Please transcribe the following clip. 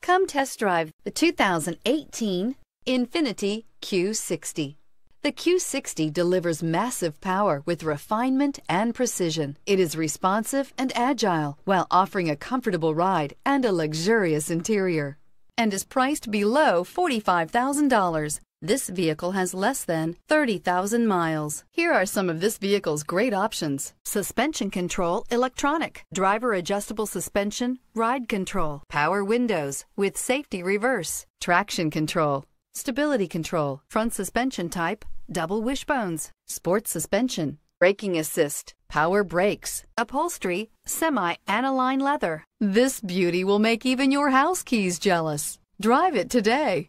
Come test drive the 2018 Infiniti Q60. The Q60 delivers massive power with refinement and precision. It is responsive and agile while offering a comfortable ride and a luxurious interior and is priced below $45,000. This vehicle has less than 30,000 miles. Here are some of this vehicle's great options. Suspension control, electronic, driver adjustable suspension, ride control, power windows with safety reverse, traction control, stability control, front suspension type, double wishbones, sports suspension, braking assist, power brakes, upholstery, semi-aniline leather. This beauty will make even your house keys jealous. Drive it today.